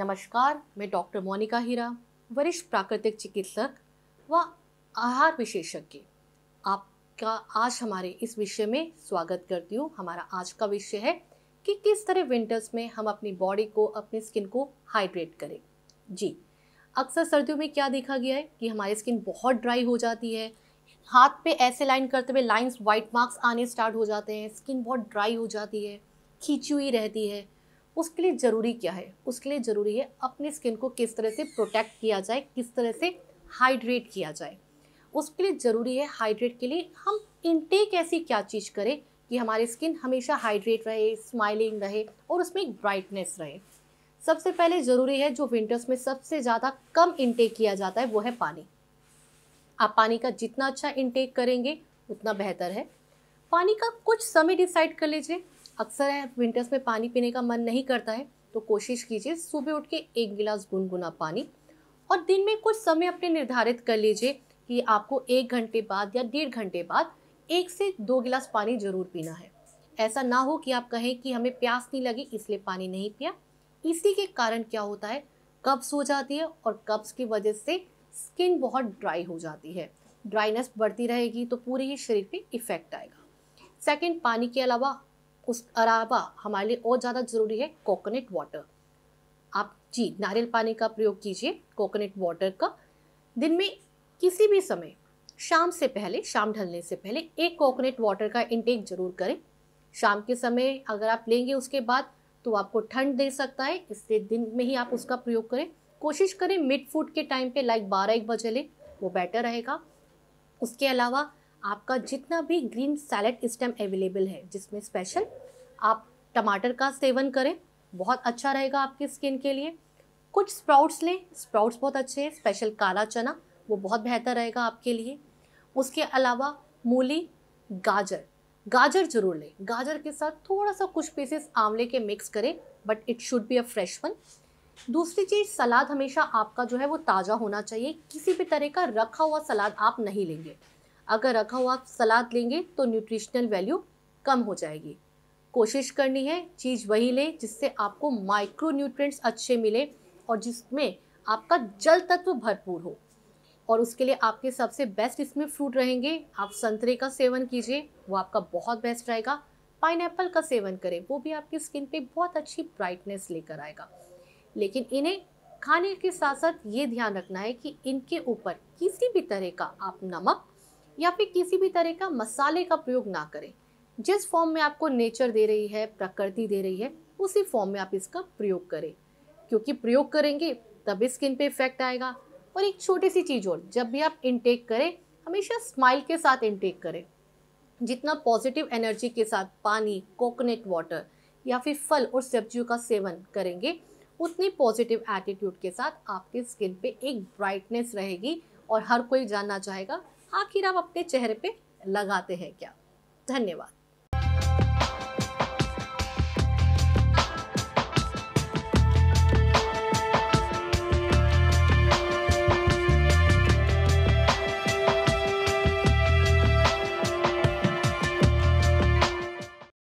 नमस्कार मैं डॉक्टर मोनिका हीरा वरिष्ठ प्राकृतिक चिकित्सक व आहार विशेषज्ञ आपका आज हमारे इस विषय में स्वागत करती हूँ हमारा आज का विषय है कि किस तरह विंटर्स में हम अपनी बॉडी को अपनी स्किन को हाइड्रेट करें जी अक्सर सर्दियों में क्या देखा गया है कि हमारी स्किन बहुत ड्राई हो जाती है हाथ पे ऐसे लाइन करते हुए लाइंस वाइट मार्क्स आने स्टार्ट हो जाते हैं स्किन बहुत ड्राई हो जाती है खींची हुई रहती है उसके लिए ज़रूरी क्या है उसके लिए ज़रूरी है अपनी स्किन को किस तरह से प्रोटेक्ट किया जाए किस तरह से हाइड्रेट किया जाए उसके लिए ज़रूरी है हाइड्रेट के लिए हम इनटेक ऐसी क्या चीज़ करें कि हमारी स्किन हमेशा हाइड्रेट रहे स्माइलिंग रहे और उसमें एक ब्राइटनेस रहे सबसे पहले ज़रूरी है जो विंटर्स में सबसे ज़्यादा कम इनटेक किया जाता है वो है पानी आप पानी का जितना अच्छा इनटेक करेंगे उतना बेहतर है पानी का कुछ समय डिसाइड कर लीजिए अक्सर है विंटर्स में पानी पीने का मन नहीं करता है तो कोशिश कीजिए सुबह उठ के एक गिलास गुनगुना पानी और दिन में कुछ समय अपने निर्धारित कर लीजिए कि आपको एक घंटे बाद या डेढ़ घंटे बाद एक से दो गिलास पानी जरूर पीना है ऐसा ना हो कि आप कहें कि हमें प्यास नहीं लगी इसलिए पानी नहीं पिया इसी के कारण क्या होता है कब्स हो जाती है और कब्स की वजह से स्किन बहुत ड्राई हो जाती है ड्राइनेस बढ़ती रहेगी तो पूरे ही शरीर पे इफेक्ट आएगा सेकंड पानी के अलावा उस अलावा हमारे लिए और ज़्यादा ज़रूरी है कोकोनट वाटर आप जी नारियल पानी का प्रयोग कीजिए कोकोनट वाटर का दिन में किसी भी समय शाम से पहले शाम ढलने से पहले एक कोकोनट वाटर का इंटेक जरूर करें शाम के समय अगर आप लेंगे उसके बाद तो आपको ठंड दे सकता है इसलिए दिन में ही आप उसका प्रयोग करें कोशिश करें मिड फूड के टाइम पे लाइक बारह एक बजे लें वो बेटर रहेगा उसके अलावा आपका जितना भी ग्रीन सैलड इस टाइम अवेलेबल है जिसमें स्पेशल आप टमाटर का सेवन करें बहुत अच्छा रहेगा आपकी स्किन के लिए कुछ स्प्राउट्स लें स्प्राउट्स बहुत अच्छे हैं स्पेशल काला चना वो बहुत बेहतर रहेगा आपके लिए उसके अलावा मूली गाजर गाजर जरूर लें गाजर के साथ थोड़ा सा कुछ पीसेस आंवले के मिक्स करें but it should be a fresh one दूसरी चीज़ सलाद हमेशा आपका जो है वो ताज़ा होना चाहिए किसी भी तरह का रखा हुआ सलाद आप नहीं लेंगे अगर रखा हुआ आप सलाद लेंगे तो न्यूट्रिशनल वैल्यू कम हो जाएगी कोशिश करनी है चीज़ वही लें जिससे आपको माइक्रो न्यूट्रिएंट्स अच्छे मिले और जिसमें आपका जल तत्व भरपूर हो और उसके लिए आपके सबसे बेस्ट इसमें फ्रूट रहेंगे आप संतरे का सेवन कीजिए वो आपका बहुत बेस्ट रहेगा पाइन का सेवन करें वो भी आपकी स्किन पे बहुत अच्छी ब्राइटनेस लेकर आएगा लेकिन इन्हें खाने के साथ साथ ये ध्यान रखना है कि इनके ऊपर किसी भी तरह का आप नमक या फिर किसी भी तरह का मसाले का प्रयोग ना करें जिस फॉर्म में आपको नेचर दे रही है प्रकृति दे रही है उसी फॉर्म में आप इसका प्रयोग करें क्योंकि प्रयोग करेंगे तभी स्किन पे इफेक्ट आएगा और एक छोटी सी चीज़ और जब भी आप इनटेक करें हमेशा स्माइल के साथ इनटेक करें जितना पॉजिटिव एनर्जी के साथ पानी कोकोनट वाटर या फिर फल और सब्जियों का सेवन करेंगे उतनी पॉजिटिव एटीट्यूड के साथ आपकी स्किन पे एक ब्राइटनेस रहेगी और हर कोई जानना चाहेगा आखिर आप अपने चेहरे पे लगाते हैं क्या धन्यवाद